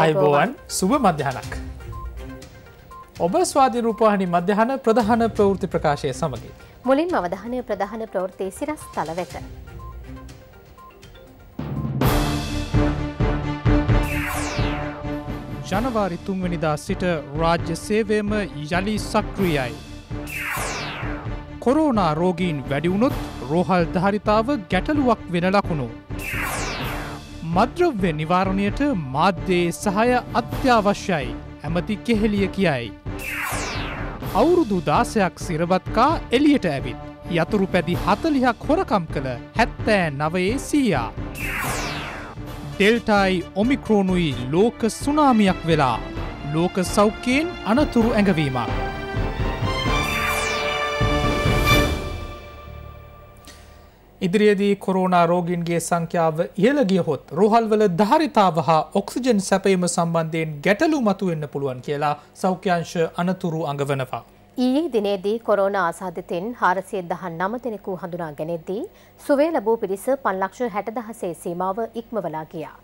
අයිබෝවන් සුභ මධ්‍යහනක්. ඔබ ස්වාධීරූපහනි මධ්‍යහන ප්‍රධාන ප්‍රවෘති ප්‍රකාශය සමගින්. මුලින් අවධානය ප්‍රධාන ප්‍රවෘත්තේ සිරස් තල වෙත. ජනවාරි තුන්වනිදා සිට රාජ්‍ය සේවයම යළි සක්‍රියයි. කොරෝනා රෝගීන් වැඩිවුණොත් රෝහල් ධාරිතාව ගැටලුවක් වෙන ලකුණු මද්‍රව්‍ය නිවාරණයට මාධ්‍යයේ සහය අත්‍යවශ්‍යයි ඇමති කෙහෙලිය කියයි. අවුරුදු දාසයක් සිරවත්කා එලියට ඇවිත් යතුරු පැදි හතලිහක් හොරකම් කළ හැත්තෑ නවයේ සීයා. ඩෙල්ටයි ඔමික්‍රෝණුයි ලෝක සුනාමියක් වෙලා ලෝක සෞඛ්‍යයෙන් අනතුරු ඇඟවීමක්. ඉදිරියේදී කොරෝනා රෝගීන්ගේ සංඛ්‍යාව ඉහළ ගියහොත් රෝහල්වල ධාරිතාව හා ඔක්සිජන් සැපයීම සම්බන්ධයෙන් ගැටලු මතුවෙන්න පුළුවන් කියලා සෞඛ්‍යංශ අනතුරු අඟවනවා. ඊයේ දිනේදී කොරෝනා ආසාදිතෙන් 419 දෙනෙකු හඳුනා ගැනෙද්දී සුවේ ලැබූ පිරිස 5 ලක්ෂ 60 දහසේ සීමාව ඉක්මවලා ගියා.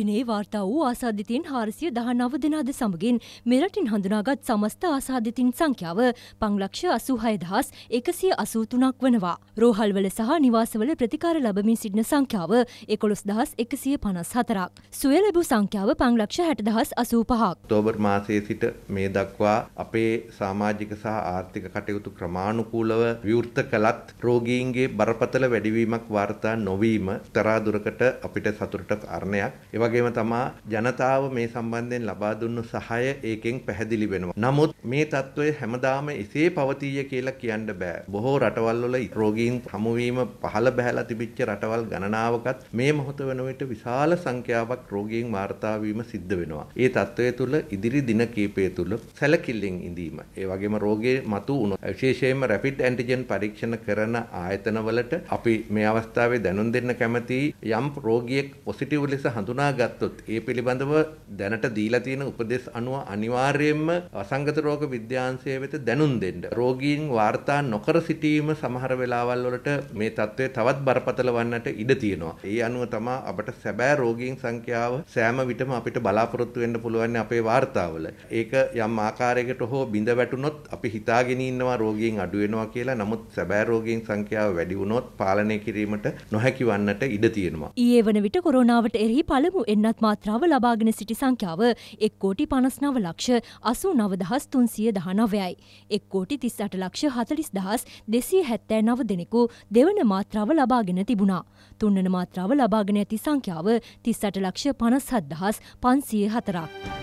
දිනේ වාර්තා වූ ආසාධිතීන් හාරසිය දහ නව දෙනාද සමගින් මෙරටින් හඳුනාගත් සමස්ත ආසාධිතින් සංඛ්‍යාව පංලක්ෂ අසූහයදහස් එකසිය අසූතුනක් වනවා. රෝහල්වල සහ නිවාසවල ප්‍රතිකාර ලබමින් සිටින සංඛ්‍යාව එකොළොස් දහස් එකසිය පනස් හතරක්. සුය ලැබූ සංඛ්‍යාව පංලක්ෂ හැටදහස් අසූ පහක්. තෝබර් මාසයේ සිට මේ දක්වා අපේ සාමාජික සහ ආර්ථික කටයුතු ක්‍රමාණුකූලව විවෘත කළත් රෝගීන්ගේ බරපතල වැඩිවීමක් වාර්තා නොවීම තරාදුරකට අපිට සතුරට අරණයක්. ඒවගේ වගේම තමා ජනතාව මේ සම්බන්ධයෙන් ලබා දුන්නු සහාය ඒකෙන් පැහැදිලි වෙනවා. නමුත් මේ తত্ত্বය හැමදාම එසේ පවතීය කියලා කියන්න බෑ. බොහෝ රටවල් වල රෝගීන් හමුවීම පහළ බහැලා තිබිච්ච රටවල් ගණනාවකත් මේ මොහොත වෙන විට විශාල සංඛ්‍යාවක් රෝගීන් වාර්තා වීම සිද්ධ වෙනවා. ඒ తত্ত্বය තුල ඉදිරි දින කීපය තුල සැලකිල්ලෙන් ඉඳීම. ඒ වගේම රෝගේ මතු වුණොත් විශේෂයෙන්ම රැපිඩ් ඇන්ටිජන් පරීක්ෂණ කරන ආයතනවලට අපි මේ අවස්ථාවේ දැනුම් දෙන්න කැමති යම් රෝගියෙක් පොසිටිව් ලෙස හඳුනා ගත්තොත් ඒ පිළිබඳව දැනට දීලා තියෙන උපදෙස් අනුව අනිවාර්යයෙන්ම අසංගත රෝග විද්‍යාංශය වෙත දැනුම් දෙන්න. රෝගීන් වාර්තා නොකර සිටීම සමහර වෙලාවල් වලට මේ தત્ත්වය තවත් බරපතල වන්නට ඉඩ තියෙනවා. ඒ අනුව තමයි අපට සැබෑ රෝගීන් සංඛ්‍යාව සෑම විටම අපිට බලාපොරොත්තු වෙන්න පුළුවන් අපේ වාර්තාවල. ඒක යම් ආකාරයකට හෝ බිඳ වැටුනොත් අපි හිතාගෙන ඉන්නවා රෝගීන් අඩු වෙනවා කියලා. නමුත් සැබෑ රෝගීන් සංඛ්‍යාව වැඩි වුණොත් පාලනය කිරීමට නොහැකි වන්නට ඉඩ තියෙනවා. ඊයේ වන විට කොරෝනාවට එරෙහි පළමු එන්නත් මාත්‍රාව ලබාගෙන සිටි සංඛ්‍යාව එක් කෝටි පනස්නව ලක්ෂ අසූ නවදහස් තුන්සිය දහනවයයි. එක් කෝටි තිස්සට ලක්ෂ හතලිස් දහස් දෙසිය හැත්තෑ නව දෙනෙකු දෙවන මාත්‍රාව ලබාගෙන තිබුණා. තුන්නන මාත්‍රාව ලබාගෙන ඇති සංඛ්‍යාව තිස්සට ලක්ෂ පනස් හත්දහස් පන්සිය හතරක්.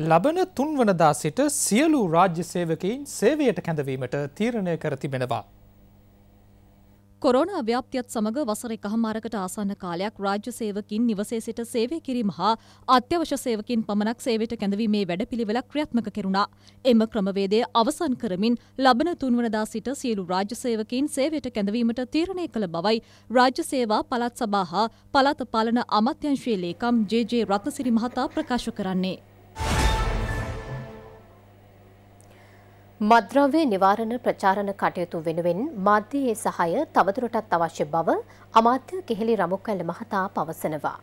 ලබන තුන්වනදා සිට සියලු රාජ්‍ය සේවකයින් සේවයට කැඳවීමට තීරණය කර තිබෙනවා. කොරෝන ව්‍යාප්තියත් සමඟ වසර එකහමාරකට ආසන්න කාලයක් රාජ්‍ය සේවකින් නිවසේ සිට සේවය කිරීම හා අත්‍යවශ්‍ය සේවකින් පමණක් සේවයට කැඳවීමේ වැඩපිළිවෙලක් ක්‍රියාත්මක කෙරුණා. එම ක්‍රමවේදය අවසන් කරමින් ලබන තුන්වනදා සිට සියලු රාජ්‍ය සේවකින් සේවයට කැඳවීමට තීරණය කළ බවයි රාජ්‍ය සේවා පළාත් සභා හා පළාත පාලන අමාත්‍යංශයේ ලේකම් ජේ.ජේ. රත්නසිරි මහතා ප්‍රකාශ කරන්නේ. මද්‍රව්‍ය නිවාරණ ප්‍රචාරණ කටයුතු වෙනුවෙන් මාධ්‍යයේ සහාය තවදුරටත් අවශ්‍ය බව අමාත්‍ය කෙහෙලි රමුක්කැල මහතා පවසනවා.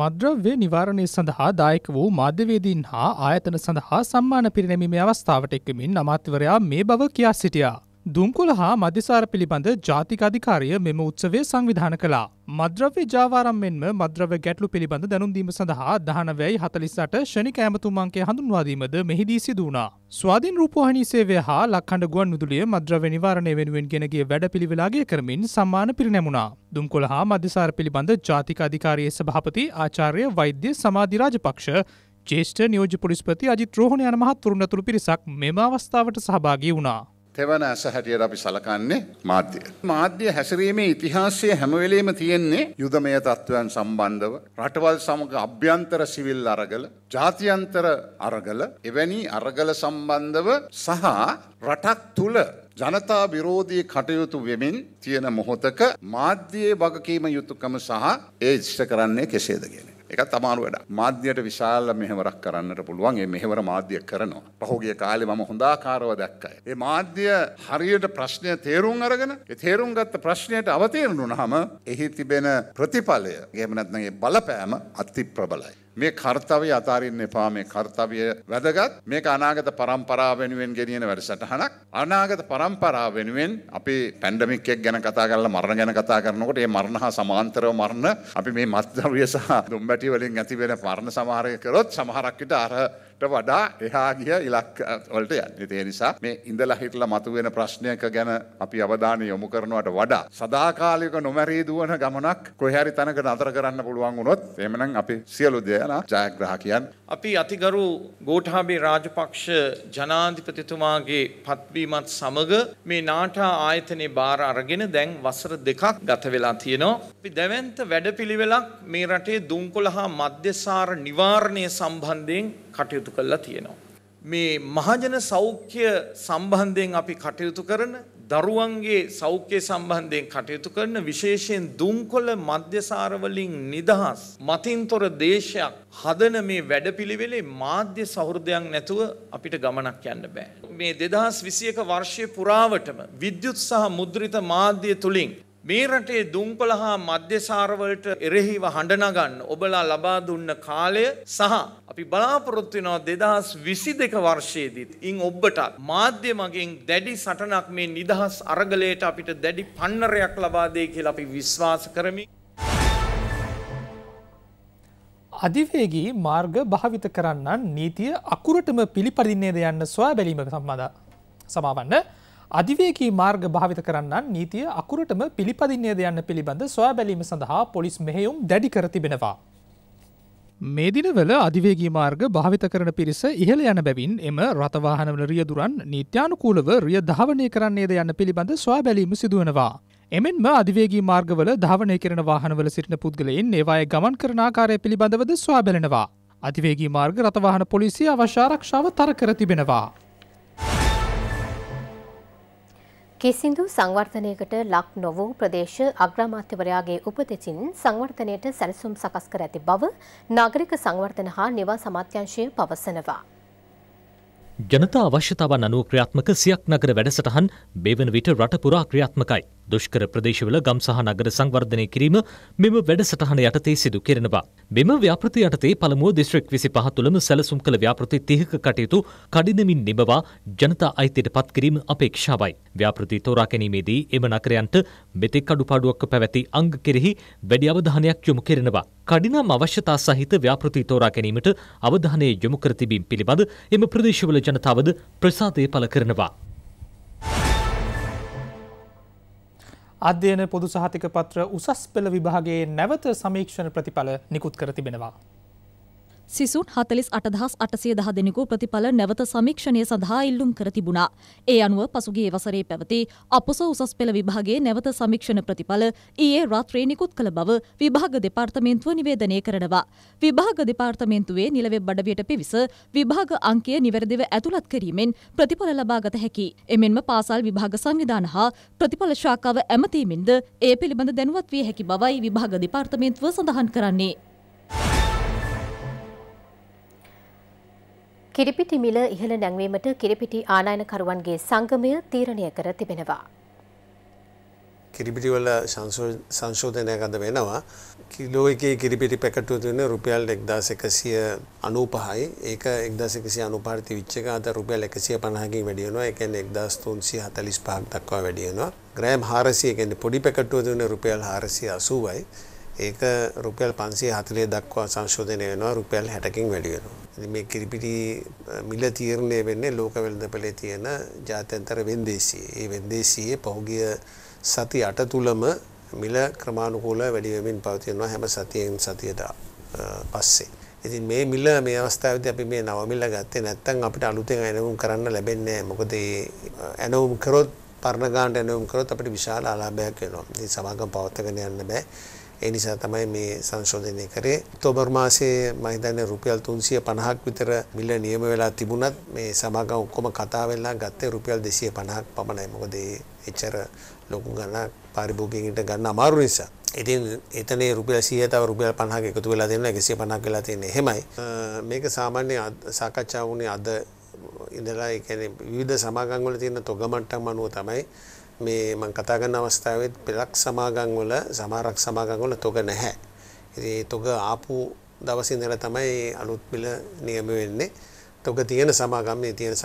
මද්‍රව්‍ය නිවාරණය සඳහා දායක වූ මාධ්‍යවේදීන් හා ආයතන සඳහා සම්මාන පිරිනැමීමේ අවස්ථාවට එක්කමින් අමාත්‍යවරයා මේ බව කියා සිටියා. දුම්කුල හා මධ්‍යසාර පිළිබඳ ජාතික අධිකාරිය මෙම උත්සවය සංවිධාන කළා. මද්‍රව්‍ය ජාවාරම් මෙන්ම මද්‍රව ගැටලු පිළිබඳ දැනුම්දීම සඳහා දහනවැයි හතලිස්සට ෂණික ඇමතුමන්ගේ හඳුන්වාදීමද මෙහිදී සිදුවනා. ස්වාධීන් රූපවාහිනී සේවය හා ලක්හඬ ගුවන් විදුලිය මද්‍රව්‍ය නිවාරණය වෙනුවෙන් ගෙනගිය වැඩපිළිවෙලාගේ කරමින් සම්මාන පිරිනැමුණා. දුම්කොළ හා මධ්‍යසාර පිළිබඳ ජාතික අධිකාරියේ සභාපති ආචාර්ය වෛද්‍ය සමාධි රාජපක්ෂ ජේෂ්ඨ නියෝජ පොලිස්පති අජිත් රෝහණ යන මහත්වරුන් ඇතුළු පිරිසක් මෙම අවස්ථාවට සහභාගී වුණා. තෙවන ඇස හැටියට අපි සලකන්නේ මාධ්‍ය. මාධ්‍ය හැසිරීමේ ඉතිහාසය හැමවෙලේම තියෙන්නේ යුදමය තත්ත්වයන් සම්බන්ධව රටවල් සමග අභ්‍යන්තර සිවිල් අරගල ජාතියන්තර අරගල එවැනි අරගල සම්බන්ධව සහ රටක් තුළ ජනතා විරෝධී කටයුතු වෙමින් තියෙන මොහොතක මාධ්‍යයේ වගකීම යුතුකම සහ ඒ ඉෂ්ට කරන්නේ කෙසේද කියන්නේ. එකත් අමාරු වැඩ. මාධ්‍යයට විශාල මෙහෙවරක් කරන්නට පුළුවන්. ඒ මෙහෙවර මාධ්‍ය කරනවා. පහුගිය කාලේ මම හොඳාකාරව දැක්කයි. ඒ මාධ්‍ය හරියට ප්‍රශ්නය තේරුම් අරගෙන ඒ තේරුම් ගත්ත ප්‍රශ්නයට අවතීර්ණ වුණාම එහි තිබෙන ප්‍රතිඵලය, එහෙම නැත්නම් ඒ බලපෑම අති ප්‍රබලයි. මේ කර්තවය අතාරින්න එපා මේ කර්තවය වැදගත් මේක අනාගත පරම්පරා වෙනුවෙන් ගෙනියන වැඩසටහනක් අනාගත පරම්පරා වෙනුවෙන් අපි පැන්ඩමික් එක් ගැන කතා කරලා මරණ ගැන කතා කරනකොට ඒ මරණ හා සමාන්තරව මරණ අපි මේ මත්ද්‍රව්‍ය සහ දුම්බැටි වලින් ඇති වෙන මරණ සමහරය කරොත් සමහරක් විට අර ට වඩා එහා ගිය ඉලක්ක වලට යන්න තේ නිසා මේ ඉඳලා හිටලා මතුවෙන ප්‍රශ්නයක ගැන අපි අවධානය යොමු කරනවට වඩා සදාකාලික නොමැරී දුවන ගමනක් කොහරි තැනක නතර කරන්න පුළුවන් වුණොත් එමනම් අපි සියලු දෙයලා ජයග්‍රහකයන් අපි අතිගරු ගෝඨාභය රාජපක්ෂ ජනාධිපතිතුමාගේ පත්වීමත් සමග මේ නාටා ආයතනයේ බාර අරගෙන දැන් වසර දෙකක් ගත වෙලා තියෙනවා. අපි දැවැන්ත වැඩපිළිවෙලක් මේ රටේ දුම්කොළ හා මධ්‍යසාර නිවාරණය සම්බන්ධයෙන් කටයුතු කළා තියෙනවා. මේ මහජන සෞඛ්‍ය සම්බන්ධයෙන් අපි කටයුතු කරන දරුවන්ගේ සෞඛ්‍ය සම්බන්ධයෙන් කටයුතු කරන විශේෂයෙන් දුම්කොළ මධ්‍යසාරවලින් නිදහස් මතින්තොර දේශයක් හදන මේ වැඩපිළිවෙලේ මාධ්‍ය සෞහෘදයක් නැතුව අපිට ගමනක් යන්න බෑ. මේ දෙදහස් විසියක වර්ෂය පුරාවටම විද්‍යුත් සහ මුද්‍රිත මාධ්‍ය තුළින් මේ රටේ දුම්කොළ හා මධ්‍යසාරවලට එරෙහිව හඬනගන්න ඔබලා ලබා දුන්න කාලය සහ අපි බලාපොරොත්තු වෙනවා 2022 වර්ෂයේදීත් ඉන් ඔබට මාධ්‍ය මගින් දැඩි සටනක් මේ නිදහස් අරගලයට අපිට දැඩි පන්නරයක් ලබා දෙයි කියලා අපි විශ්වාස කරමි. අධිවේගී මාර්ග භාවිත කරන්නන් නීතිය අකුරටම පිළිපදින්නේද යන්න සොයා බැලීමක සම්බඳ සමාවන්න අධිවේකී මාර්ග භාවිත කරන්නන් නීතිය අකුරටම පිළිපදින්නේද යන්න පිළිබඳ සොයා බැලීම සඳහා පොලිස් මෙහෙයුම් දැඩි කර තිබෙනවා. මේ දිනවල අධිවේගී මාර්ග භාවිත කරන පිරිස ඉහළ යන බැවින් එම රථවාහනවල රියදුරන් නීත්‍යානුකූලව රිය ධාවනය කරන්නේද යන්න පිළිබඳ සොයා බැලීම සිදුවනවා. එමෙන්ම අධිවේගී මාර්ගවල ධාවනය කරන වාහනවල සිටින පුද්ගලයින් ඒවාය ගමන් කරන ආකාරය පිළිබඳවද සොයා බැලෙනවා. අධිවේගී මාර්ග රථවාහන පොලිසිය අවශ්‍යාරක්ෂාව තර කර තිබෙනවා. කිසිදු සංවර්ධනයකට ලක් නොවූ ප්‍රදේශ අග්‍රාමාත්‍යවරයාගේ උපදෙසින් සංවර්ධනයට සැලසුම් සකස් කර ඇති බව නාගරික සංවර්ධන හා නිවාස අමාත්‍යංශය පවසනවා. ජනතා අවශ්‍යතාවන් අනුව ක්‍රියාත්මක සියක් නගර වැඩසටහන් බේවන විට රට පුරා ක්‍රියාත්මකයි. දුෂ්කර ප්‍රදේශවල ගම් සහ නගර සංවර්ධනය කිරීම මෙම වැඩසටහන යටතේ සිදු කෙරෙනවා. මෙම ව්‍යාපෘති යටතේ පළමුුව දිස්ත්‍රික් විසි පහතුළම සැලසුම් කළ ව්‍යාපෘති තිහක කටයුතු කඩිනමින් නිබවා ජනතා අයිතයට පත්කිරීම අපේක්ෂාවයි. ව්‍යාපෘති තෝරා කැනීමේදී එම නකරයන්ට මෙතෙක් අඩුපාඩුවක්ක පැවැති අංග කෙරෙහි වැඩි අවධානයක් යොමු කෙරෙනවා. කඩිනම් අවශ්‍යතා සහිත ව්‍යාපෘති තෝරා ගැනීමට අවධානය යොමු කර තිබීම පිළිබඳ එම ප්‍රදේශවල ජනතාවද ප්‍රසාදය පළ කරනවා. අධ්‍යයන පොදු සහතික පත්‍ර උසස් පෙළ විභාගේ නැවත සමීක්ෂණ ප්‍රතිඵල නිකුත් කර තිබෙනවා. සිසුන් හතලිස් අටදහස් අටසේ දහ දෙනෙකු ප්‍රතිඵල නැවත සමීක්ෂණය සඳහා ඉල්ලුම් කර තිබුණා. ඒ අනුව පසුගේ වසරේ පැවති අපොස උසස් පෙළ විභාගේ නැවත සමීක්ෂණ ප්‍රතිඵල ඊයේ රාත්‍රී නිකුත් කළ බව විභාග දෙපාර්තමේන්තුව නිවේදනය කරනවා. විභාග දෙපාර්තමේන්තුවේ නිල වෙබ් අඩවියට පිවිස විභාග අංකය නිවැරදිව ඇතුළත් කිරීමෙන් ප්‍රතිඵල ලබාගත හැකි. එමෙන්ම පාසල් විභාග සංවිධාන හා ප්‍රතිඵල ශාඛාව ඇමතීමෙන්ද ඒ පිළිබඳ දැනුවත් විය හැකි බවයි විභාග දෙපාර්තමේන්තුව සඳහන් කරන්නේ. කිරිපිටි මිල ඉහළ නැංවීමට කිරිපිටි ආනයනකරුවන්ගේ සංගමය තීරණය කර තිබෙනවා. කිරිපිටිවල සංශෝධනයක් අද වෙනවා. කිලෝ එකේ කිරිපිටි පැකටුව තියෙන රුපියල් 1195යි. ඒක 1195 තිවිච්ච එක අද රුපියල් 150කින් වැඩි වෙනවා. ඒ කියන්නේ 1345ක් දක්වා වැඩි වෙනවා. ග්‍රෑම් 400 කියන්නේ පොඩි පැකටුව තියෙන රුපියල් 480යි. ඒක රුපියල් 540 දක්වා සංශෝධනය වෙනවා රුපියල් 60කින් වැඩි වෙනවා. ඉතින් මේ කිරිපිටි මිල තීරණය වෙන්නේ ලෝක වෙළඳපොලේ තියෙන ජාත්‍යන්තර වෙන්දේසියේ. ඒ වෙන්දේසියේ පහුගිය සති 8 තුලම මිල ක්‍රමානුකූලව වැඩි වෙමින් පවතිනවා හැම සතියෙන් සතියට පස්සේ. ඉතින් මේ මිල මේ අවස්ථාවේදී අපි මේ නව මිල ගත්තේ නැත්නම් අපිට අලුතෙන් ඇනවුම් කරන්න ලැබෙන්නේ නැහැ. මොකද ඒ ඇනවුම් කරොත් පරණ ගානට ඇනවුම් කරොත් අපිට විශාල ආලාභයක් වෙනවා. ඉතින් සමාගම් පවත්වාගෙන යන්න බෑ. ඒ නිසා තමයි මේ සංශෝධනය කරේ. ඔක්තෝබර් මාසයේ මම හිතන්නේ රුපියල් 350ක් විතර මිල නියම වෙලා තිබුණත් මේ සමාගම් ඔක්කොම කතා වෙලා ගත්තේ රුපියල් 250ක් පමණයි. මොකද එච්චර ලොකු ගණනක් පාරිභෝගිකයින්ට ගන්න අමාරු නිසා. ඉතින් එතන රුපියල් 100 තව රුපියල් 50ක එකතු වෙලා තියෙනවා 150ක් වෙලා තියෙන්නේ. එහෙමයි. මේක සාමාන්‍ය සාකච්ඡා වුණේ අද ඉඳලා ඒ කියන්නේ විවිධ සමාගම් වල තියෙන තොග මට්ටම් අනුව තමයි මේ මම කතා කරන අවස්ථාවේත් පෙරක් සමාගම් වල සමහරක් සමාගම් වල තොග නැහැ. ඉතින් තොග ආපු දවසේ ඉඳලා තමයි අලුත් මිල නියම වෙන්නේ. තොග තියෙන සමාගම් මේ තියෙන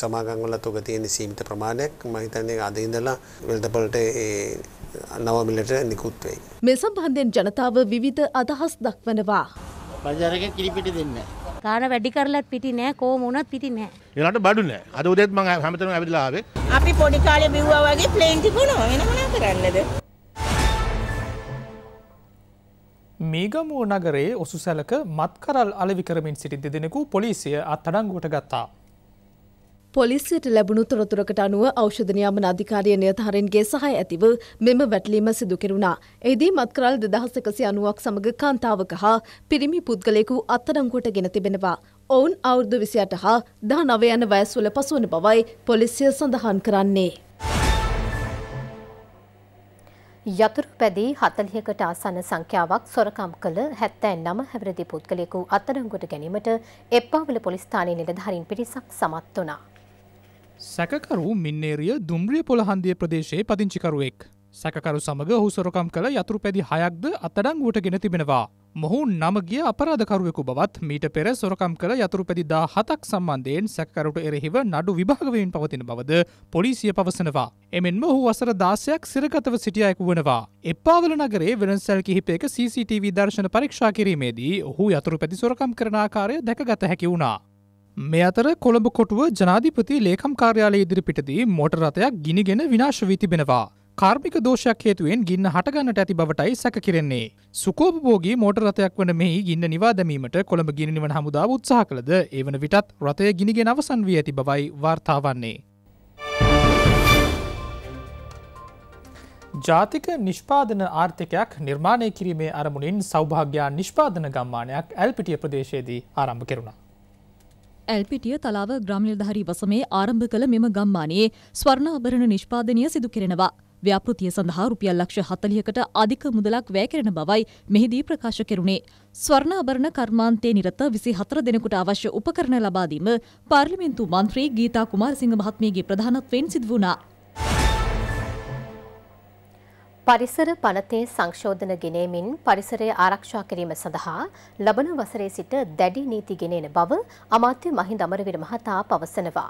සමාගම් වල තොග තියෙන සීමිත ප්‍රමාණයක් මම හිතන්නේ අද ඉඳලා වෙළඳපොළට ඒ නවමිලට නිකුත් වෙයි. මේ සම්බන්ධයෙන් ජනතාව විවිධ අදහස් දක්වනවා. බજારක කිරිපිටි දෙන්නේ නැහැ. කාන වැඩි කරලත් පිටි නෑ කෝම වුණත් පිටි නෑ. ඒලාට බඩු නෑ. අද උදේත් මම හැමතැනම ඇවිදලා ආවේ. අපි පොඩි කාලේ බිව්වා වගේ ප්ලේන් තිබුණා. වෙන මොනා කරන්නද? මේගමුව නගරේ ඔසු සැලක මත්කරල් අලවිකරමින් සිටි දෙදෙනෙකු පොලිසිය අත් අඩංගුවට ගත්තා. පොලිසියට ලැබුණු තොරතුරකට අනුව ඖෂධ නියාමන අධිකාරිය නියතහරින්ගේ සහය ඇතිව මෙම වැටලීම සිදු කෙරුණා. එෙහිදී මත්කරල් 2190ක් සමග කාන්තාවක හා පිරිමි පුද්ගලයෙකු අත්අඩංගුවටගෙන තිබෙනවා. ඔවුන් අවුරුදු 28 හා 19 යන වයස්වල පසුවන බවයි පොලිසිය සඳහන් කරන්නේ. යතුරු පැදී හතලියකට ආසන්න සංඛ්‍යාවක් සොරකම් කළ හැත්තෑ නම හැවරදි පුද්ගලයෙකු අත්තරංගොට ගැනීමට එප්පාවල පොලිස්ථානයේ නිලධාරින් පිරිසක් සමත් වනා. සැකකරු මින්නේරිය දුම්රිය පොළහන්දිය ප්‍රදේශයේ පදිංචිකරුවෙක්. සැකකරු සමඟ හුසරකම් කළ යතුරු පැදි හයක්ද අත්තඩංගුවට ගෙන තිබෙනවා. මොහු නමගිය අපරාධකරුවෙකු බවත් මීට පෙර සොරකම් කළ යතුරු පැදිදා හතක් සම්බන්ධයෙන් සැකකරුට එරෙහිව නඩු විභාගවයෙන් පවතින බවද පොලිසිය පවසනවා. එමෙන්ම හු වසර දාසයක් සිරගතව සිටියයකු වනවා. එපාවල නගරේ වෙනසැල් කිහිපයක CCTV දර්ශන පරීක්ෂා කිරීමේදී ඔහු යතුරු පැදි සොරකම් කරනාකාරය දැකගත හැකි වුණා. මේ අතර කොළඹ කොටුව ජනාධිපති ලේකම් කාර්යාලය ඉදිරිපිටදී මොටරතයක් ගිනිගෙන විනාශ වී තිබෙනවා. කාර්මික දෝෂයක් හේතුවෙන් ගින්න හටගන්නට ඇති බවටයි සැකකිරෙන්නේ. සුකෝපභෝගී මෝටරතයක් වන මෙහි ගින්න නිවා දැමීමට කොළඹ ගිනිනිවන හමුදා උත්සාහ කළද ඒ වන විටත් රථය ගිනිගෙන අවසන් වී ඇති බවයි වාර්තාවන්නේ. ජාතික නිෂ්පාදන ආර්ථිකයක් නිර්මාණය කිරීමේ අරමුණින් සෞභාග්‍යයා නිෂ්පාදන ගම්මානයක් ඇල්පිටිය ප්‍රදේශයේදී ආරම්භ කෙරුණා. ඇල්පිටිය තලාව ග්‍රාමනිර්ධාරී වසමේ ආරම්භ කළ මෙම ගම්මානයේ ස්වර්ණාභරණ නිෂ්පාදනය සිදු කෙරෙනවා. ව්‍යාපෘතිය සඳහා රුපියල් ලක්ෂ 40කට අධික මුදලක් වැය කරන බවයි මෙහිදී ප්‍රකාශ කෙරුණේ. ස්වර්ණාභරණ කර්මාන්තයේ නිරත 24 දෙනෙකුට අවශ්‍ය උපකරණ ලබා දීම පාර්ලිමේන්තු මන්ත්‍රී ගීතා කුමාරසිංහ මහත්මියගේ ප්‍රධානත්වයෙන් සිදු වුණා. පරිසර පනතේ සංශෝධන ගෙනීමෙන් පරිසරය ආරක්ෂා කිරීම සඳහා ලබන වසරේ සිට දැඩි නීති ගෙනෙන බව අමාත්‍ය මහින්ද අමරවීර මහතා පවසනවා.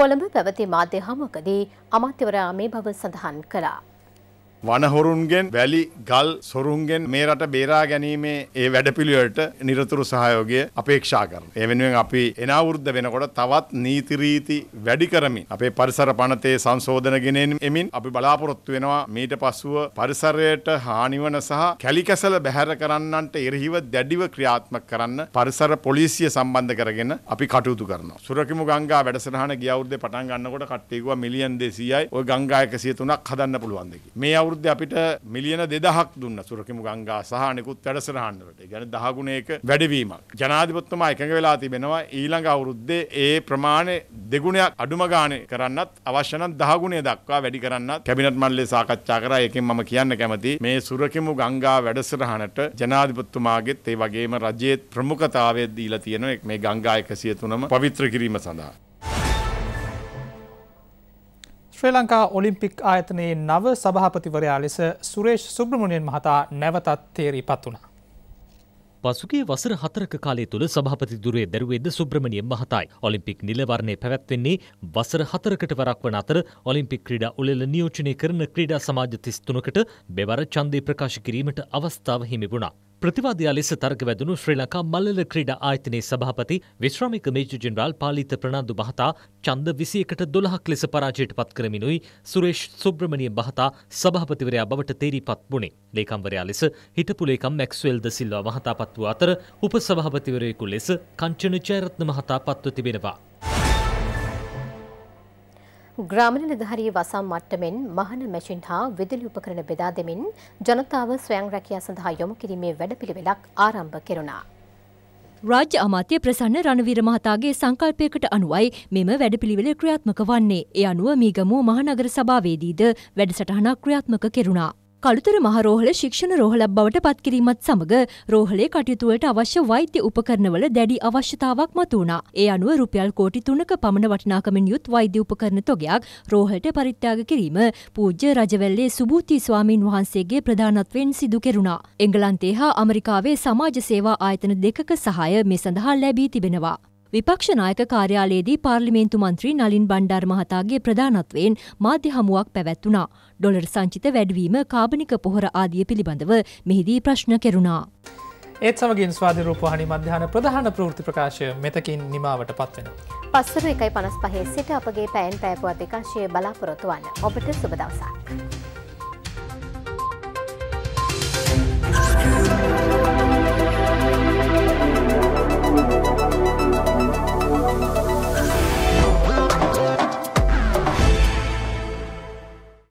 කොළඹ පැවති මාධ්‍ය හමුවකදී අමාත්‍යවරයා මේ බව සඳහන් කළා. වනහොරුන්ගෙන් වැලි ගල් සොරුන්ගෙන් මේ රට බේරා ගැනීමේ ඒ වැඩපිළිවෙලට නිරතුරු සහයෝගය අපේක්ෂා කරන. ඒ වෙනුවෙන් අපි එනවෘද්ධ වෙනකොට තවත් නීති රීති වැඩි කරමින් අපේ පරිසර පනතේ සංශෝධන ගෙනෙමින් එමින් අපි බලාපොරොත්තු වෙනවා මීට පසුව පරිසරයට හානිවන සහ කැලිකසල බැහැර කරන්නන්ට එරෙහිව දැඩිව ක්‍රියාත්මක කරන්න පරිසර පොලිසිය සම්බන්ධ කරගෙන අපි කටයුතු කරනවා. සුරකිමු ගංගා වැඩසටහන ගිය අවුරුද්දේ පටන් ගන්නකොට කට්ටිය කිව්වා මිලියන් 200යි ওই ගංගා 103ක් හදන්න පුළුවන් දෙකි. මේ අවුරුද්දේ අපිට මිලියන 2000ක් දුන්න සුරකිමු ගංගා සහ නිකුත් වැඩසටහන්වලට. ඒ කියන්නේ 10 ගුණයක වැඩිවීමක්. ජනාධිපතිතුමා එකඟ වෙලා තිබෙනවා ඊළඟ අවුරුද්දේ ඒ ප්‍රමාණය දෙගුණයක් අඩුම ගානේ කරන්නත් අවශ්‍ය නම් 10 ගුණය දක්වා වැඩි කරන්නත් කැබිනට් මණ්ඩලය සාකච්ඡා කරා. ඒකෙන් මම කියන්න කැමති මේ සුරකිමු ගංගා වැඩසටහනට ජනාධිපතිතුමාගෙත් ඒ වගේම රජයේ ප්‍රමුඛතාවය දීලා තියෙනවා මේ ගංගා 103ම පවිත්‍ර කිරීම සඳහා. ශ්‍රී ලංකා ඔලිම්පික් ආයතනයේ නව සභහපතිවරයා ලෙස සුරේෂ් සුබ්‍රමණයෙන් මහතා නැවතත් තේරී පත් වුණා. පසුගේ වසර හතරක කාලය තුළ සභාපති දුරේ දැරුවේද සුබ්‍රමණිය මහතායි. ඔලිම්පික් නිලවරණය පැවැත්වෙන්නේ වසර හතරකට වරක් වන අතර ඔලිම්පික් ක්‍රීඩා උළෙල නියෝජනය කරන ක්‍රීඩා සමාජ 33කට බෙවර ඡන්දේ ප්‍රකාශ කිරීමට අවස්ථාව හිමි වුණා. ප්‍රතිවාදයා ලෙස තර්ග වැදුණු ශ්‍රී ලංකා මල්ලල ක්‍රීඩා ආයතනයේ සභාපති විශ්‍රමික මේජර් ජෙනරාල් පාලිත ප්‍රනාන්දු මහතා ඡන්ද 21ට 12ක් ලෙස පරාජයට පත් කරමිනුයි සුරේෂ් සුබ්‍රමණිය මහතා සභාපතිවරයා බවට තේරීපත් වුණේ. ලේකම්වරයා ලෙස හිටපු ලේකම් මැක්ස්වෙල් ද සිල්වා මහතා පත් වූ අතර උපසභාපතිවරයෙකු ලෙස කංචන ජයරත්න මහතා පත්ව තිබෙනවා. ග්‍රාමීණ නිලධාරී වසම් මට්ටමින් මහන මැෂින් හා විදුලි උපකරණ බෙදා දෙමින් ජනතාව ස්වයං රැකියා සඳහා යොමු කිරීමේ වැඩපිළිවෙලක් ආරම්භ කෙරුණා. රාජ්‍ය අමාත්‍ය ප්‍රසන්න රණවීර මහතාගේ සංකල්පයකට අනුවයි මෙම වැඩපිළිවෙල ක්‍රියාත්මක වන්නේ. ඒ අනුව මීගමුව මහනගර සභාවේදීද වැඩසටහනක් ක්‍රියාත්මක කෙරුණා. කළුතර මහරෝහල ශික්ෂණ රෝහලක් බවට පත්කිරීමත් සමඟ රෝහලේ කටයුතුවලට අවශ්‍ය වෛද්‍ය උපකරණවල දැඩි අවශ්‍යතාවක් මතුවුණා. ඒ අනුව රුපියල් කෝටි තුනක පමණ වටිනාකමින් යුත් වෛද්‍ය උපකරණ තොගයක් රෝහලට පරිත්‍යාග කිරීම පූජ්‍ය රජවැල්ලේ සුභූති ස්වාමීන් වහන්සේගේ ප්‍රධානත්වයෙන් සිදු කෙරුණා. එංගලන්තේ හා අමරිකාවේ සමාජ සේවා ආයතන දෙකක සහාය මේ සඳහා ලැබී තිබෙනවා. විපක්ෂ නායක කාර්යාලයේදී පාර්ලිමේන්තු මන්ත්‍රී නලින් බණ්ඩාර මහතාගේ ප්‍රධානත්වයෙන් මාධ්‍ය හමුවක් පැවැත්වුණා. ඩොලර් සංචිත වැඩිවීම, කාබනික පොහොර ආදිය පිළිබඳව මෙහිදී ප්‍රශ්න කෙරුණා. ඒත් සමගින් ස්වාධි රූපවාහිනි මධ්‍යහන ප්‍රධාන ප්‍රවෘත්ති ප්‍රකාශය මෙතකින් නිමාවට පත්වෙන. පස්සර එකයි පනස් පහේ සිට අපගේ පැයන් පැපුවත් එකංශය බලාපොරොතු වන්න. ඔබට සුබ දවසක්. Thank you.